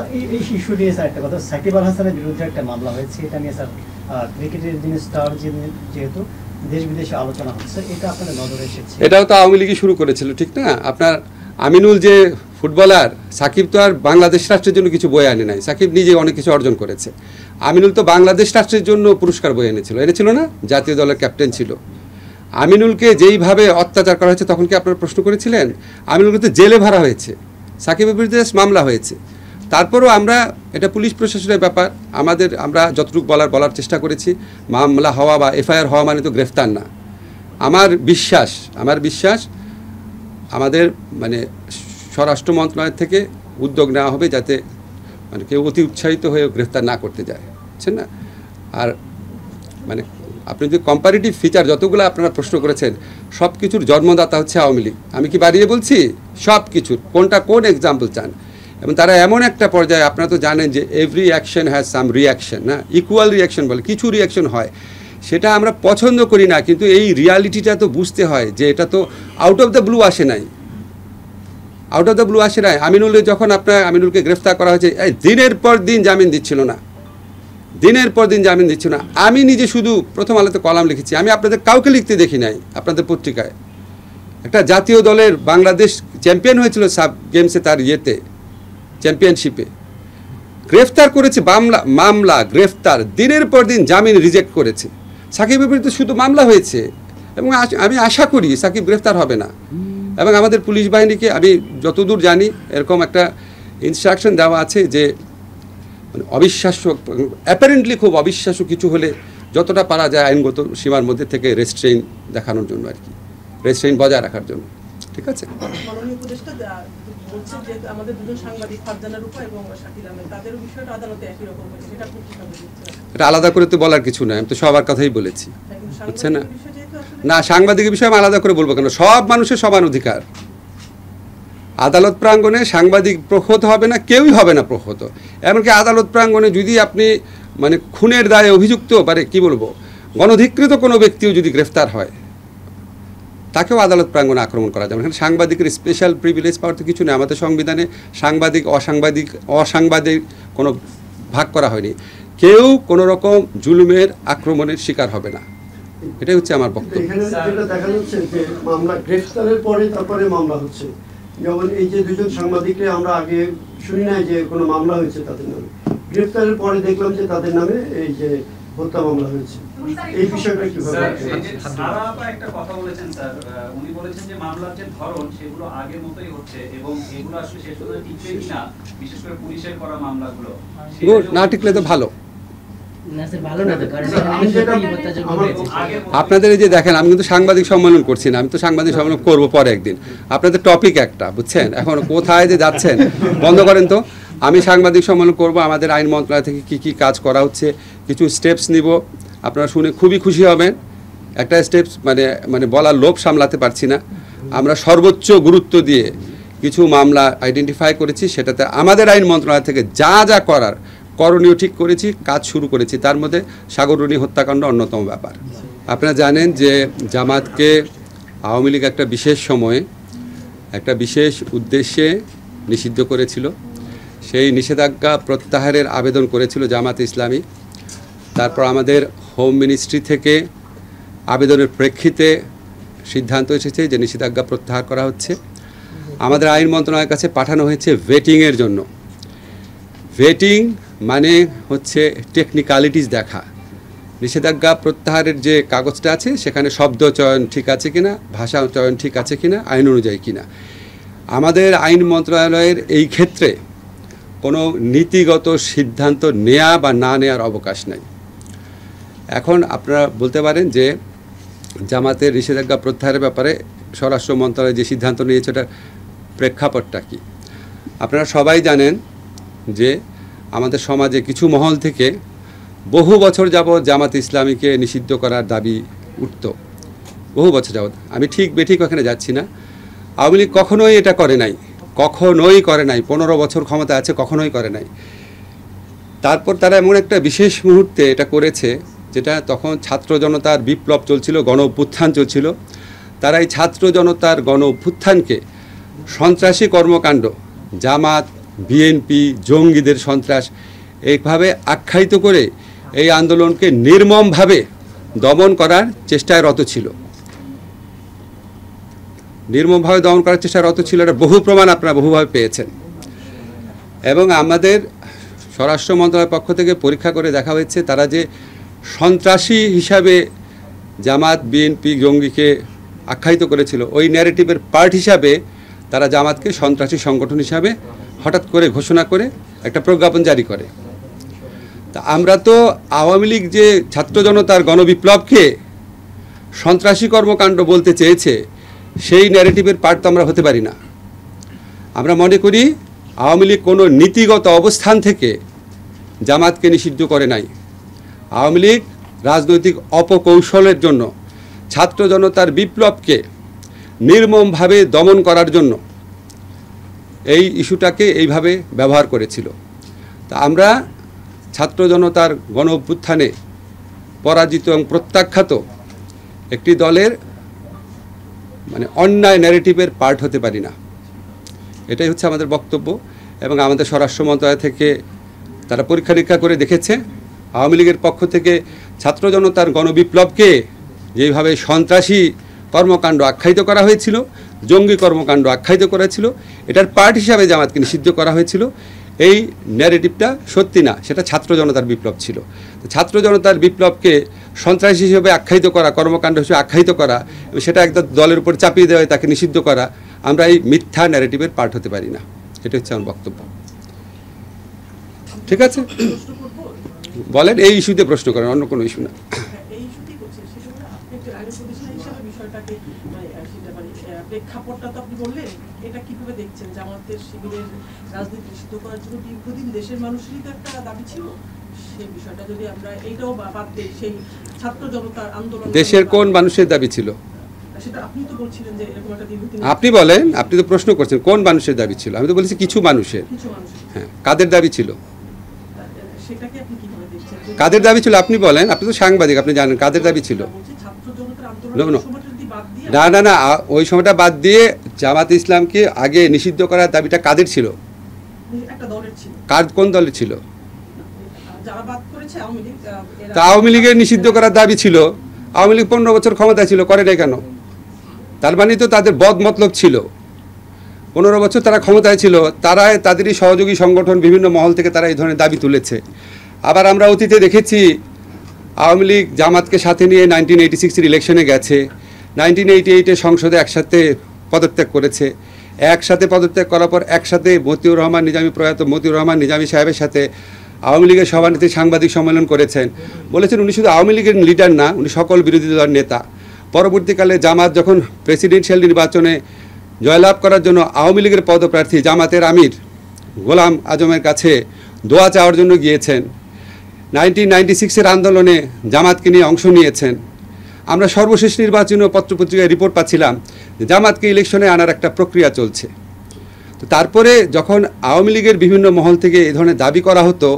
আচ্ছা, এটাও তো আওয়ামী লীগই শুরু করেছিল ঠিক না আপনার আমিনুল যে ফুটবলার সাকিব তো আর বাংলাদেশ রাষ্ট্রের জন্য কিছু বয়ে আনে নাই সাকিব নিজে অনেক কিছু অর্জন করেছে আমিনুল তো বাংলাদেশ রাষ্ট্রের জন্য পুরস্কার বয়ে এনেছিল এনেছিল না জাতীয় দলের ক্যাপ্টেন ছিল আমিনুলকে যেইভাবে অত্যাচার করা হয়েছে তখন কি আপনারা প্রশ্ন করেছিলেন আমিনুলকে তো জেলে ভরা হয়েছে সাকিবের বিরুদ্ধে মামলা হয়েছে তারপরেও আমরা এটা পুলিশ প্রশাসনের ব্যাপার আমাদের আমরা যতটুকু বলার বলার চেষ্টা করেছি মামলা হওয়া বা এফআইআর হওয়া মানে তো গ্রেফতার না আমার বিশ্বাস আমার বিশ্বাস আমাদের মানে স্বরাষ্ট্র মন্ত্রণালয় থেকে উদ্যোগ নেওয়া হবে যাতে মানে কেউ অতি উৎসাহিত হয়ে গ্রেফতার না করতে যায় বুঝছেন না আর মানে আপনি যে কম্পারেটিভ ফিচার যতগুলো আপনারা প্রশ্ন করেছেন সব কিছুর জন্মদাতা হচ্ছে আওয়ামী লীগ আমি কি বাড়িয়ে বলছি সব কিছুর কোনটা কোন এক্সাম্পল চান এবং তারা এমন একটা পর্যায়ে আপনারা তো জানেন যে every action has some reaction না ইকুয়াল রিয়াকশন বলে কিছু রিয়াকশন হয় সেটা আমরা পছন্দ করি না কিন্তু এই রিয়ালিটিটা তো বুঝতে হয় যে এটা তো আউট অফ দ্য ব্লু আসে নাই আউট অফ দ্য ব্লু আসে নাই আমিনুল যখন আপনার আমিনুলকে গ্রেফতার করা হয়েছে দিনের পর দিন জামিন দিচ্ছিল না দিনের পর দিন জামিন দিচ্ছিল না আমি নিজে শুধু প্রথম আলোতে কলাম লিখেছি আমি আপনাদের কাউকে লিখতে দেখি নাই আপনাদের পত্রিকায় একটা জাতীয় দলের বাংলাদেশ চ্যাম্পিয়ন হয়েছিল সাব গেমসে তার ইয়েতে চ্যাম্পিয়নশিপে গ্রেফতার করেছে মামলা মামলা গ্রেফতার দিনের পর দিন জামিন রিজেক্ট করেছে সাকিবের বিরুদ্ধে শুধু মামলা হয়েছে এবং আমি আশা করি সাকিব গ্রেফতার হবে না এবং আমাদের পুলিশ বাহিনীকে আমি যতদূর জানি এরকম একটা ইনস্ট্রাকশন দেওয়া আছে যে মানে অবিশ্বাস্য অ্যাপারেন্টলি খুব অবিশ্বাস্য কিছু হলে যতটা পারা যায় আইনগত সীমার মধ্যে থেকে রেস্ট্রেইন দেখানোর জন্য আর কি রেস্ট্রেইন বজায় রাখার জন্য ঠিক আছে হচ্ছে যে আমাদের দুজন সাংবাদিক ফারজানা রূপা এবং শাকিল আহমেদ তাদেরও বিষয়টা আদালতে একই রকম হয়েছে সেটা আপনি এটা আলাদা করে তো বলার কিছু নাই আমি তো সবার কথাই বলেছি হ্যাঁ, বুঝছে না না সাংবাদিকের বিষয়ে আমি আলাদা করে বলবো কেন সব মানুষের সমান অধিকার আদালত প্রাঙ্গণে সাংবাদিক প্রহত হবে না কেউই হবে না প্রহত এমনকি আদালত প্রাঙ্গণে যদি আপনি মানে খুনের দায়ে অভিযুক্ত পারে কি বলবো গণধিকৃত কোনো ব্যক্তিও যদি গ্রেফতার হয় তাকেও আদালত প্রাঙ্গনে আক্রমণ করা যাবে এখানে সাংবাদিকের স্পেশাল প্রিভিলেজ পাওয়ার তো কিছু নেই আমাদের সংবিধানে সাংবাদিক অসাংবাদিক অসাংবাদিক কোনো ভাগ করা হয়নি কেউ কোনো রকম জুলুমের আক্রমণের শিকার হবে না এটাই হচ্ছে আমার বক্তব্য দেখা যাচ্ছে যে মামলা গ্রেফতারের পরে তারপরে মামলা হচ্ছে যেমন এই যে দুজন সাংবাদিককে আমরা আগে শুনি নাই যে কোনো মামলা হয়েছে তাদের নামে গ্রেফতারের পরে দেখলাম যে তাদের নামে এই যে হত্যা মামলা হয়েছে এই বিষয়টা কি কিভাবে একটা কথা বলেছেন স্যার উনি বলেছেন যে মামলার যে ধরন সেগুলো আগের মতোই হচ্ছে এবং এগুলো আসলে শেষ পর্যন্ত টিকবে কিনা বিশেষ করে পুলিশের করা মামলাগুলো গুড না টিকলে তো ভালো আপনাদের এই যে দেখেন আমি কিন্তু সাংবাদিক সম্মেলন করছি না আমি তো সাংবাদিক সম্মেলন করবো পরে একদিন আপনাদের টপিক একটা বুঝছেন এখন কোথায় যে যাচ্ছেন বন্ধ করেন তো আমি সাংবাদিক সম্মেলন করব আমাদের আইন মন্ত্রণালয় থেকে কি কি কাজ করা হচ্ছে কিছু স্টেপস নিব আপনারা শুনে খুবই খুশি হবেন একটা স্টেপস মানে মানে বলার লোভ সামলাতে পারছি না আমরা সর্বোচ্চ গুরুত্ব দিয়ে কিছু মামলা আইডেন্টিফাই করেছি সেটাতে আমাদের আইন মন্ত্রণালয় থেকে যা যা করার করণীয় ঠিক করেছি কাজ শুরু করেছি তার মধ্যে সাগররণী হত্যাকাণ্ড অন্যতম ব্যাপার আপনারা জানেন যে জামাতকে আওয়ামী লীগ একটা বিশেষ সময়ে একটা বিশেষ উদ্দেশ্যে নিষিদ্ধ করেছিল সেই নিষেধাজ্ঞা প্রত্যাহারের আবেদন করেছিল জামাত ইসলামী তারপর আমাদের হোম মিনিস্ট্রি থেকে আবেদনের প্রেক্ষিতে সিদ্ধান্ত এসেছে যে নিষেধাজ্ঞা প্রত্যাহার করা হচ্ছে আমাদের আইন মন্ত্রণালয়ের কাছে পাঠানো হয়েছে ভেটিংয়ের জন্য ভেটিং মানে হচ্ছে টেকনিক্যালিটিস দেখা নিষেধাজ্ঞা প্রত্যাহারের যে কাগজটা আছে সেখানে শব্দ চয়ন ঠিক আছে কিনা ভাষা চয়ন ঠিক আছে কিনা আইন অনুযায়ী কিনা আমাদের আইন মন্ত্রণালয়ের এই ক্ষেত্রে কোনো নীতিগত সিদ্ধান্ত নেয়া বা না নেয়ার অবকাশ নাই এখন আপনারা বলতে পারেন যে জামাতের নিষেধাজ্ঞা প্রত্যাহারের ব্যাপারে স্বরাষ্ট্র মন্ত্রণালয় যে সিদ্ধান্ত নিয়েছে ওটার প্রেক্ষাপটটা কী আপনারা সবাই জানেন যে আমাদের সমাজে কিছু মহল থেকে বহু বছর যাবৎ জামাত ইসলামীকে নিষিদ্ধ করার দাবি উঠত বহু বছর যাবৎ আমি ঠিক বেঠিক ওখানে যাচ্ছি না আওয়ামী লীগ কখনোই এটা করে নাই কখনোই করে নাই পনেরো বছর ক্ষমতা আছে কখনোই করে নাই তারপর তারা এমন একটা বিশেষ মুহূর্তে এটা করেছে যেটা তখন ছাত্র জনতার বিপ্লব চলছিল গণ অভ্যুত্থান চলছিল তারা এই ছাত্র জনতার গণ অভ্যুত্থানকে সন্ত্রাসী কর্মকাণ্ড জামাত বিএনপি জঙ্গিদের সন্ত্রাস এইভাবে আখ্যায়িত করে এই আন্দোলনকে নির্মমভাবে দমন করার চেষ্টায় রত ছিল নির্মমভাবে দমন করার চেষ্টা রত ছিল এটা বহু প্রমাণ আপনারা বহুভাবে পেয়েছেন এবং আমাদের স্বরাষ্ট্র মন্ত্রণালয়ের পক্ষ থেকে পরীক্ষা করে দেখা হয়েছে তারা যে সন্ত্রাসী হিসাবে জামাত বিএনপি জঙ্গিকে আখ্যায়িত করেছিল ওই ন্যারেটিভের পার্ট হিসাবে তারা জামাতকে সন্ত্রাসী সংগঠন হিসাবে হঠাৎ করে ঘোষণা করে একটা প্রজ্ঞাপন জারি করে তা আমরা তো আওয়ামী লীগ যে ছাত্র জনতার গণবিপ্লবকে সন্ত্রাসী কর্মকাণ্ড বলতে চেয়েছে সেই ন্যারেটিভের পার্ট তো আমরা হতে পারি না আমরা মনে করি আওয়ামী লীগ কোনো নীতিগত অবস্থান থেকে জামাতকে নিষিদ্ধ করে নাই আওয়ামী লীগ রাজনৈতিক অপকৌশলের জন্য ছাত্র জনতার বিপ্লবকে নির্মমভাবে দমন করার জন্য এই ইস্যুটাকে এইভাবে ব্যবহার করেছিল তা আমরা ছাত্র জনতার গণ অভ্যুত্থানে পরাজিত এবং প্রত্যাখ্যাত একটি দলের মানে অন্যায় ন্যারেটিভের পার্ট হতে পারি না এটাই হচ্ছে আমাদের বক্তব্য এবং আমাদের স্বরাষ্ট্র মন্ত্রণালয় থেকে তারা পরীক্ষা নিরীক্ষা করে দেখেছে আওয়ামী লীগের পক্ষ থেকে ছাত্র জনতার গণবিপ্লবকে যেভাবে সন্ত্রাসী কর্মকাণ্ড আখ্যায়িত করা হয়েছিল জঙ্গি কর্মকাণ্ড আখ্যায়িত করা ছিল এটার পার্ট হিসাবে জামাতকে নিষিদ্ধ করা হয়েছিল এই ন্যারেটিভটা সত্যি না সেটা ছাত্র জনতার বিপ্লব ছিল ছাত্র জনতার বিপ্লবকে সন্ত্রাসী হিসেবে আখ্যায়িত করা কর্মকাণ্ড হিসেবে আখ্যায়িত করা সেটা একটা দলের উপর চাপিয়ে দেওয়া তাকে নিষিদ্ধ করা আমরা এই মিথ্যা ন্যারেটিভের পার্ট হতে পারি না এটা হচ্ছে আমার বক্তব্য ঠিক আছে বলেন এই ইস্যুতে প্রশ্ন করেন অন্য কোনো ইস্যু না মানে, মানে, দেখছেন জামাতের শিবিরের রাজনীতি নিষিদ্ধ করার জন্য দীর্ঘদিন দেশের মানুষেরই তো একটা দাবি ছিল দেশের কোন মানুষের দাবি ছিল আপনি বলেন আপনি তো প্রশ্ন করছেন কোন মানুষের দাবি ছিল আমি তো বলেছি কিছু মানুষের হ্যাঁ কাদের দাবি ছিল কাদের দাবি ছিল আপনি বলেন আপনি তো সাংবাদিক আপনি জানেন কাদের দাবি ছিল না না না ওই সময়টা বাদ দিয়ে জামাত ইসলামকে আগে নিষিদ্ধ করার দাবিটা কাদের ছিল কার কোন দলের ছিল তা আওয়ামী লীগের নিষিদ্ধ করার দাবি ছিল আওয়ামী লীগ পনেরো বছর ক্ষমতায় ছিল করে নাই কেন তার মানে তো তাদের বদ মতলব ছিল পনেরো বছর তারা ক্ষমতায় ছিল তারা তাদেরই সহযোগী সংগঠন বিভিন্ন মহল থেকে তারা এই ধরনের দাবি তুলেছে আবার আমরা অতীতে দেখেছি আওয়ামী লীগ জামাতকে সাথে নিয়ে নাইনটিন এইটি সিক্সের ইলেকশনে গেছে নাইনটিন এইটি এইটে সংসদে একসাথে পদত্যাগ করেছে একসাথে পদত্যাগ করার পর একসাথে মতিউর রহমান নিজামী প্রয়াত মতিউর রহমান নিজামী সাহেবের সাথে আওয়ামী লীগের সভানেত্রী সাংবাদিক সম্মেলন করেছেন বলেছেন উনি শুধু আওয়ামী লীগের লিডার না উনি সকল বিরোধী দলের নেতা পরবর্তীকালে জামাত যখন প্রেসিডেন্সিয়াল নির্বাচনে জয়লাভ করার জন্য আওয়ামী লীগের পদপ্রার্থী জামাতের আমির গোলাম আজমের কাছে দোয়া চাওয়ার জন্য গিয়েছেন নাইনটিন নাইনটি সিক্সের আন্দোলনে জামাতকে নিয়ে অংশ নিয়েছেন আমরা সর্বশেষ নির্বাচনীয় পত্রপত্রিকায় রিপোর্ট পাচ্ছিলাম জামাতকে ইলেকশনে আনার একটা প্রক্রিয়া চলছে তো তারপরে যখন আওয়ামী লীগের বিভিন্ন মহল থেকে এ ধরনের দাবি করা হতো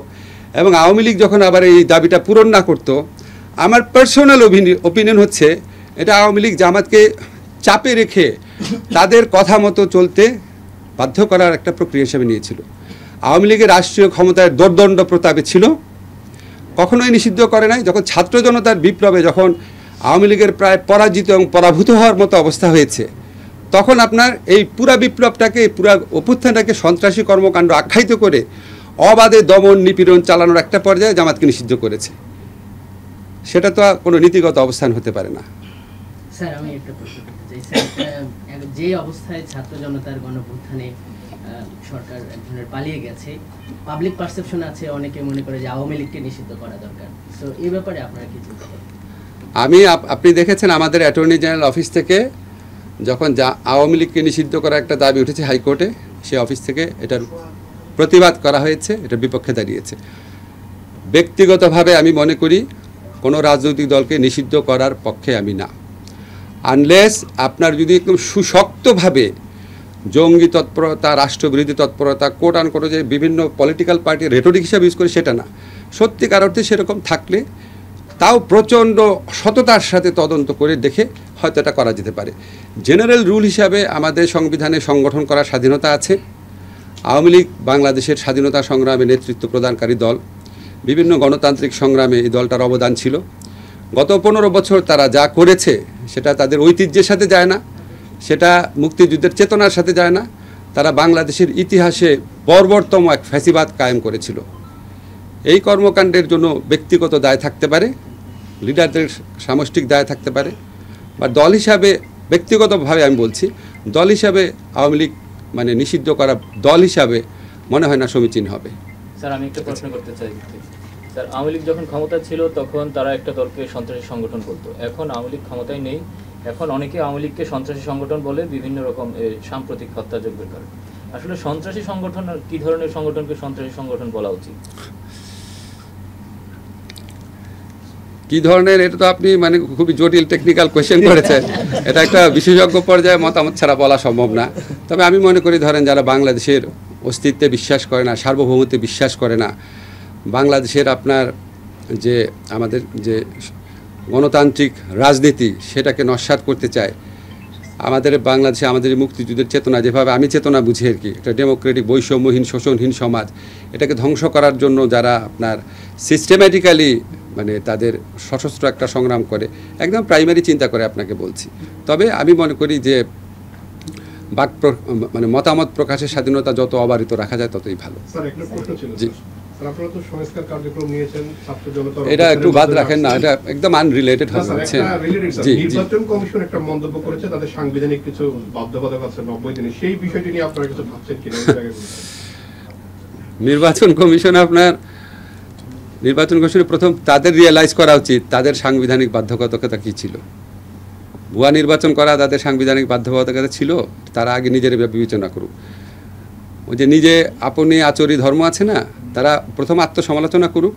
এবং আওয়ামী লীগ যখন আবার এই দাবিটা পূরণ না করতো আমার পার্সোনাল অপিনিয়ন হচ্ছে এটা আওয়ামী লীগ জামাতকে চাপে রেখে তাদের কথা মতো চলতে বাধ্য করার একটা প্রক্রিয়া হিসেবে নিয়েছিল আওয়ামী লীগের রাষ্ট্রীয় ক্ষমতায় দোর্দণ্ড প্রতাপে ছিল কখনোই নিষিদ্ধ করে নাই যখন ছাত্র জনতার বিপ্লবে যখন আওয়ামী লীগের প্রায় পরাজিত এবং পরাভূত হওয়ার মতো অবস্থা হয়েছে তখন আপনার এই পুরা বিপ্লবটাকে পুরা অভ্যুত্থানটাকে সন্ত্রাসী কর্মকাণ্ড আখ্যায়িত করে অবাধে দমন নিপীড়ন চালানোর একটা পর্যায়ে জামাতকে নিষিদ্ধ করেছে সেটা তো কোনো নীতিগত অবস্থান হতে পারে না স্যার আমি একটা প্রশ্ন করতে চাই যে অবস্থায় ছাত্র জনতার গণভুত্থানে সরকার এক ধরনের পালিয়ে গেছে পাবলিক পারসেপশন আছে অনেকে মনে করে যে আওয়ামী লীগকে নিষিদ্ধ করা দরকার এই ব্যাপারে আপনারা কি আমি আপনি দেখেছেন আমাদের অ্যাটর্নি জেনারেল অফিস থেকে যখন যা আওয়ামী লীগকে নিষিদ্ধ করার একটা দাবি উঠেছে হাইকোর্টে সে অফিস থেকে এটার প্রতিবাদ করা হয়েছে এটা বিপক্ষে দাঁড়িয়েছে ব্যক্তিগতভাবে আমি মনে করি কোনো রাজনৈতিক দলকে নিষিদ্ধ করার পক্ষে আমি না আনলেস আপনার যদি একদম সুশক্তভাবে জঙ্গি তৎপরতা রাষ্ট্রবিরোধী তৎপরতা কোট আন কোটো যে বিভিন্ন পলিটিক্যাল পার্টি রেটরিক হিসাবে ইউজ করে সেটা না সত্যিকার অর্থে সেরকম থাকলে তাও প্রচণ্ড সততার সাথে তদন্ত করে দেখে হয়তো এটা করা যেতে পারে জেনারেল রুল হিসাবে আমাদের সংবিধানে সংগঠন করার স্বাধীনতা আছে আওয়ামী লীগ বাংলাদেশের স্বাধীনতা সংগ্রামে নেতৃত্ব প্রদানকারী দল বিভিন্ন গণতান্ত্রিক সংগ্রামে এই দলটার অবদান ছিল গত পনেরো বছর তারা যা করেছে সেটা তাদের ঐতিহ্যের সাথে যায় না সেটা মুক্তিযুদ্ধের চেতনার সাথে যায় না তারা বাংলাদেশের ইতিহাসে বর্বরতম এক ফ্যাসিবাদ কায়েম করেছিল এই কর্মকাণ্ডের জন্য ব্যক্তিগত দায় থাকতে পারে লিডারদের সামষ্টিক দায় থাকতে পারে বা দল হিসাবে ব্যক্তিগতভাবে আমি বলছি দল হিসাবে আওয়ামী লীগ মানে নিষিদ্ধ করা দল হিসাবে মনে হয় না সমীচীন হবে স্যার আমি একটা প্রশ্ন করতে চাই স্যার আওয়ামী লীগ যখন ক্ষমতা ছিল তখন তারা একটা দলকে সন্ত্রাসী সংগঠন বলতো এখন আওয়ামী লীগ ক্ষমতায় নেই এখন অনেকে আওয়ামী লীগকে সন্ত্রাসী সংগঠন বলে বিভিন্ন রকম সাম্প্রতিক হত্যাযোগ্য কারণে আসলে সন্ত্রাসী সংগঠন কি ধরনের সংগঠনকে সন্ত্রাসী সংগঠন বলা উচিত কি ধরনের এটা তো আপনি মানে খুবই জটিল টেকনিক্যাল কোয়েশ্চেন করেছেন এটা একটা বিশেষজ্ঞ পর্যায়ে মতামত ছাড়া বলা সম্ভব না তবে আমি মনে করি ধরেন যারা বাংলাদেশের অস্তিত্বে বিশ্বাস করে না সার্বভৌমত্বে বিশ্বাস করে না বাংলাদেশের আপনার যে আমাদের যে গণতান্ত্রিক রাজনীতি সেটাকে নস্বাত করতে চায় আমাদের বাংলাদেশে আমাদের মুক্তিযুদ্ধের চেতনা যেভাবে আমি চেতনা বুঝি আর কি একটা ডেমোক্রেটিক বৈষম্যহীন শোষণহীন সমাজ এটাকে ধ্বংস করার জন্য যারা আপনার সিস্টেম্যাটিক্যালি মানে তাদের সশস্ত্র একটা সংগ্রাম করে একদম প্রাইমারি চিন্তা করে আপনাকে বলছি তবে আমি মনে করি যে বাক মানে মতামত প্রকাশের স্বাধীনতা যত অবারিত রাখা যায় ততই ভালো এটা একটু বাদ রাখেন না এটা একদম আনরিলেটেড হয়ে যাচ্ছে জি নির্বাচন কমিশন একটা মন্তব্য করেছে তাদের সাংবিধানিক কিছু আছে 90 দিনে সেই বিষয়টি নিয়ে আপনারা কিছু ভাবছেন নির্বাচন কমিশন আপনার নির্বাচন কমিশনের প্রথম তাদের রিয়েলাইজ করা উচিত তাদের সাংবিধানিক বাধ্যকতকতা কী ছিল ভুয়া নির্বাচন করা তাদের সাংবিধানিক বাধ্যকতকতা ছিল তারা আগে নিজের বিবেচনা করুক ওই যে নিজে আপনি আচরি ধর্ম আছে না তারা প্রথম আত্মসমালোচনা করুক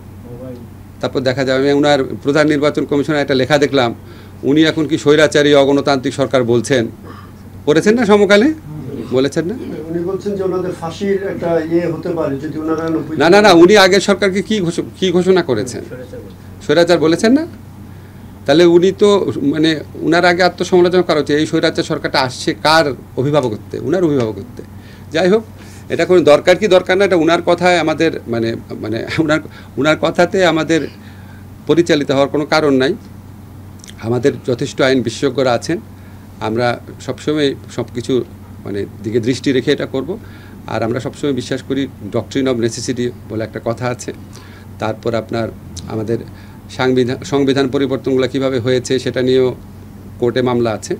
তারপর দেখা যাবে আমি ওনার প্রধান নির্বাচন কমিশনের একটা লেখা দেখলাম উনি এখন কি স্বৈরাচারী অগণতান্ত্রিক সরকার বলছেন পড়েছেন না সমকালে বলেছেন না উনি বলছেন যে ওনাদের ফাঁসির একটা ইয়ে হতে পারে যদি ওনারা না না না উনি আগে সরকারকে কি কি ঘোষণা করেছেন স্বৈরাচার বলেছেন না তাহলে উনি তো মানে উনার আগে আত্মসমালোচনা করা হচ্ছে এই স্বৈরাচার সরকারটা আসছে কার অভিভাবকত্বে উনার অভিভাবকত্বে যাই হোক এটা কোনো দরকার কি দরকার না এটা উনার কথায় আমাদের মানে মানে উনার উনার কথাতে আমাদের পরিচালিত হওয়ার কোনো কারণ নাই আমাদের যথেষ্ট আইন বিশেষজ্ঞরা আছেন আমরা সবসময় সব কিছু মানে দিকে দৃষ্টি রেখে এটা করব আর আমরা সবসময় বিশ্বাস করি ডক্ট্রিন অব নেসেসিটি বলে একটা কথা আছে তারপর আপনার আমাদের সংবিধান সংবিধান পরিবর্তনগুলো কীভাবে হয়েছে সেটা নিয়েও কোর্টে মামলা আছে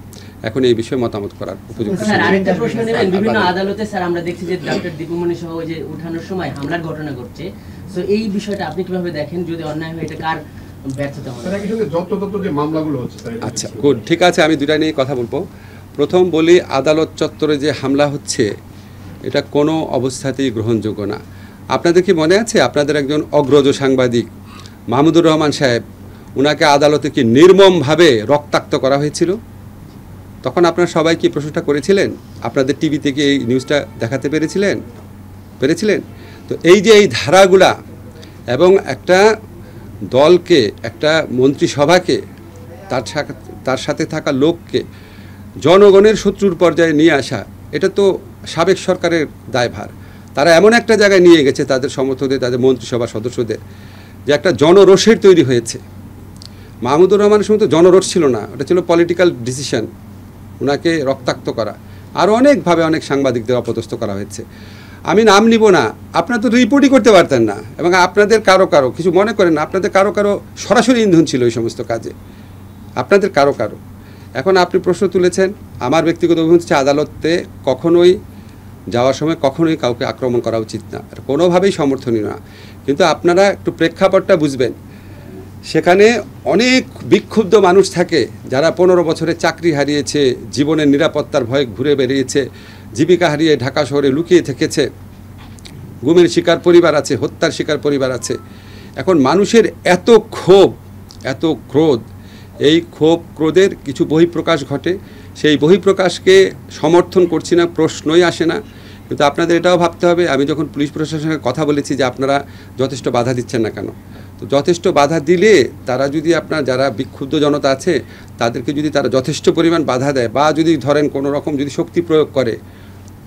এখন এই বিষয়ে মতামত করার উপযুক্ত আরেকটা প্রশ্ন নেবেন বিভিন্ন আদালতে স্যার আমরা দেখছি যে ডক্টর সহ যে উঠানোর সময় হামলার ঘটনা ঘটছে সো এই বিষয়টা আপনি কিভাবে দেখেন যদি অন্যায় হয় এটা কার ব্যর্থতা হবে আচ্ছা গুড ঠিক আছে আমি দুটা নিয়ে কথা বলবো প্রথম বলি আদালত চত্বরে যে হামলা হচ্ছে এটা কোনো অবস্থাতেই গ্রহণযোগ্য না আপনাদের কি মনে আছে আপনাদের একজন অগ্রজ সাংবাদিক মাহমুদুর রহমান সাহেব ওনাকে আদালতে কি নির্মমভাবে রক্তাক্ত করা হয়েছিল তখন আপনারা সবাই কি প্রশ্নটা করেছিলেন আপনাদের টিভি থেকে এই নিউজটা দেখাতে পেরেছিলেন পেরেছিলেন তো এই যে এই ধারাগুলা এবং একটা দলকে একটা মন্ত্রিসভাকে তার তার সাথে থাকা লোককে জনগণের শত্রুর পর্যায়ে নিয়ে আসা এটা তো সাবেক সরকারের দায়ভার তারা এমন একটা জায়গায় নিয়ে গেছে তাদের সমর্থকদের তাদের মন্ত্রিসভা সদস্যদের যে একটা জনরোষের তৈরি হয়েছে মাহমুদুর রহমানের সময় তো জনরোষ ছিল না ওটা ছিল পলিটিক্যাল ডিসিশন ওনাকে রক্তাক্ত করা আর অনেকভাবে অনেক সাংবাদিকদের অপদস্থ করা হয়েছে আমি নাম নিব না আপনারা তো রিপোর্টই করতে পারতেন না এবং আপনাদের কারো কারো কিছু মনে করেন না আপনাদের কারো কারো সরাসরি ইন্ধন ছিল এই সমস্ত কাজে আপনাদের কারো কারো এখন আপনি প্রশ্ন তুলেছেন আমার ব্যক্তিগত অভিমত হচ্ছে আদালতে কখনোই যাওয়ার সময় কখনোই কাউকে আক্রমণ করা উচিত না কোনোভাবেই সমর্থনীয় না কিন্তু আপনারা একটু প্রেক্ষাপটটা বুঝবেন সেখানে অনেক বিক্ষুব্ধ মানুষ থাকে যারা পনেরো বছরে চাকরি হারিয়েছে জীবনের নিরাপত্তার ভয়ে ঘুরে বেরিয়েছে জীবিকা হারিয়ে ঢাকা শহরে লুকিয়ে থেকেছে গুমের শিকার পরিবার আছে হত্যার শিকার পরিবার আছে এখন মানুষের এত ক্ষোভ এত ক্রোধ এই ক্ষোভ ক্রোধের কিছু বহিঃপ্রকাশ ঘটে সেই বহিঃপ্রকাশকে সমর্থন করছি না প্রশ্নই আসে না কিন্তু আপনাদের এটাও ভাবতে হবে আমি যখন পুলিশ প্রশাসনের সঙ্গে কথা বলেছি যে আপনারা যথেষ্ট বাধা দিচ্ছেন না কেন তো যথেষ্ট বাধা দিলে তারা যদি আপনার যারা বিক্ষুব্ধ জনতা আছে তাদেরকে যদি তারা যথেষ্ট পরিমাণ বাধা দেয় বা যদি ধরেন কোনো রকম যদি শক্তি প্রয়োগ করে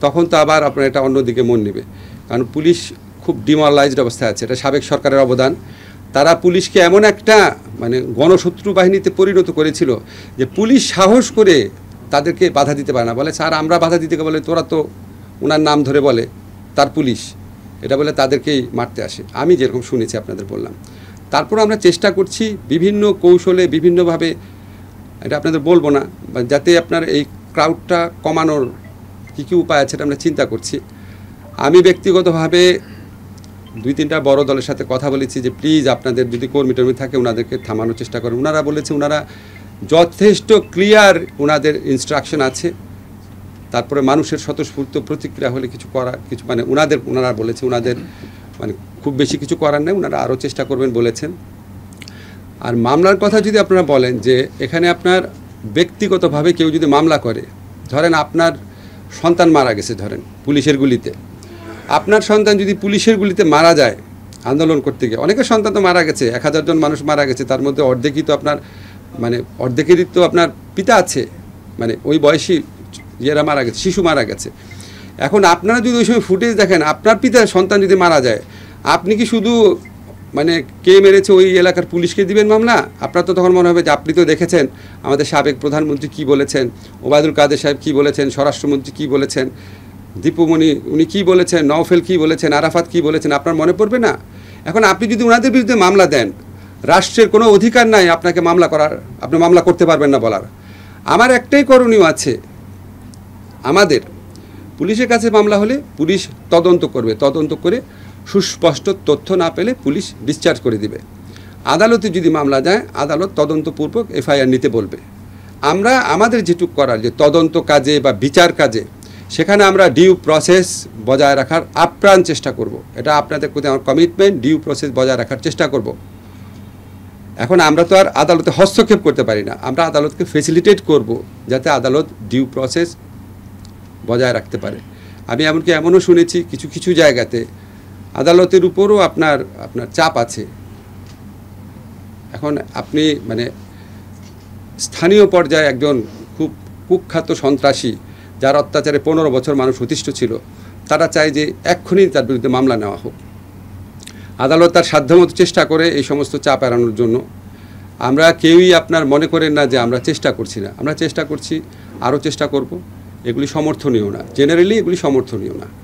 তখন তো আবার আপনার এটা অন্যদিকে মন নেবে কারণ পুলিশ খুব ডিমরালাইজড অবস্থায় আছে এটা সাবেক সরকারের অবদান তারা পুলিশকে এমন একটা মানে গণশত্রু বাহিনীতে পরিণত করেছিল যে পুলিশ সাহস করে তাদেরকে বাধা দিতে পারে না বলে স্যার আমরা বাধা দিতে বলে তোরা তো ওনার নাম ধরে বলে তার পুলিশ এটা বলে তাদেরকেই মারতে আসে আমি যেরকম শুনেছি আপনাদের বললাম তারপর আমরা চেষ্টা করছি বিভিন্ন কৌশলে বিভিন্নভাবে এটা আপনাদের বলবো না যাতে আপনার এই ক্রাউডটা কমানোর কী কী উপায় আছে এটা আমরা চিন্তা করছি আমি ব্যক্তিগতভাবে দুই তিনটা বড় দলের সাথে কথা বলেছি যে প্লিজ আপনাদের যদি কর্মী টর্মী থাকে ওনাদেরকে থামানোর চেষ্টা করেন ওনারা বলেছে ওনারা যথেষ্ট ক্লিয়ার ওনাদের ইনস্ট্রাকশন আছে তারপরে মানুষের স্বতঃস্ফূর্ত প্রতিক্রিয়া হলে কিছু করার কিছু মানে ওনাদের ওনারা বলেছে ওনাদের মানে খুব বেশি কিছু করার নেই ওনারা আরও চেষ্টা করবেন বলেছেন আর মামলার কথা যদি আপনারা বলেন যে এখানে আপনার ব্যক্তিগতভাবে কেউ যদি মামলা করে ধরেন আপনার সন্তান মারা গেছে ধরেন পুলিশের গুলিতে আপনার সন্তান যদি পুলিশের গুলিতে মারা যায় আন্দোলন করতে গিয়ে অনেকের সন্তান তো মারা গেছে এক হাজার জন মানুষ মারা গেছে তার মধ্যে অর্ধেকই তো আপনার মানে অর্ধেকেরই তো আপনার পিতা আছে মানে ওই বয়সী ইয়েরা মারা গেছে শিশু মারা গেছে এখন আপনারা যদি ওই সময় ফুটেজ দেখেন আপনার পিতার সন্তান যদি মারা যায় আপনি কি শুধু মানে কে মেরেছে ওই এলাকার পুলিশকে দিবেন মামলা আপনার তো তখন মনে হবে যে আপনি তো দেখেছেন আমাদের সাবেক প্রধানমন্ত্রী কি বলেছেন ওবায়দুল কাদের সাহেব কি বলেছেন স্বরাষ্ট্রমন্ত্রী কি বলেছেন দীপুমণি উনি কি বলেছেন নওফেল কি বলেছেন আরাফাত কি বলেছেন আপনার মনে পড়বে না এখন আপনি যদি ওনাদের বিরুদ্ধে মামলা দেন রাষ্ট্রের কোনো অধিকার নাই আপনাকে মামলা করার আপনি মামলা করতে পারবেন না বলার আমার একটাই করণীয় আছে আমাদের পুলিশের কাছে মামলা হলে পুলিশ তদন্ত করবে তদন্ত করে সুস্পষ্ট তথ্য না পেলে পুলিশ ডিসচার্জ করে দিবে আদালতে যদি মামলা যায় আদালত তদন্তপূর্বক এফআইআর নিতে বলবে আমরা আমাদের যেটুক করার যে তদন্ত কাজে বা বিচার কাজে সেখানে আমরা ডিউ প্রসেস বজায় রাখার আপ্রাণ চেষ্টা করব। এটা আপনাদের প্রতি আমার কমিটমেন্ট ডিউ প্রসেস বজায় রাখার চেষ্টা করব। এখন আমরা তো আর আদালতে হস্তক্ষেপ করতে পারি না আমরা আদালতকে ফেসিলিটেট করব যাতে আদালত ডিউ প্রসেস বজায় রাখতে পারে আমি এমনকি এমনও শুনেছি কিছু কিছু জায়গাতে আদালতের উপরও আপনার আপনার চাপ আছে এখন আপনি মানে স্থানীয় পর্যায়ে একজন খুব কুখ্যাত সন্ত্রাসী যার অত্যাচারে পনেরো বছর মানুষ অতিষ্ঠ ছিল তারা চায় যে এক্ষুনি তার বিরুদ্ধে মামলা নেওয়া হোক আদালত তার সাধ্যমতো চেষ্টা করে এই সমস্ত চাপ এড়ানোর জন্য আমরা কেউই আপনার মনে করেন না যে আমরা চেষ্টা করছি না আমরা চেষ্টা করছি আরও চেষ্টা করব এগুলি সমর্থনীয় না জেনারেলি এগুলি সমর্থনীয় না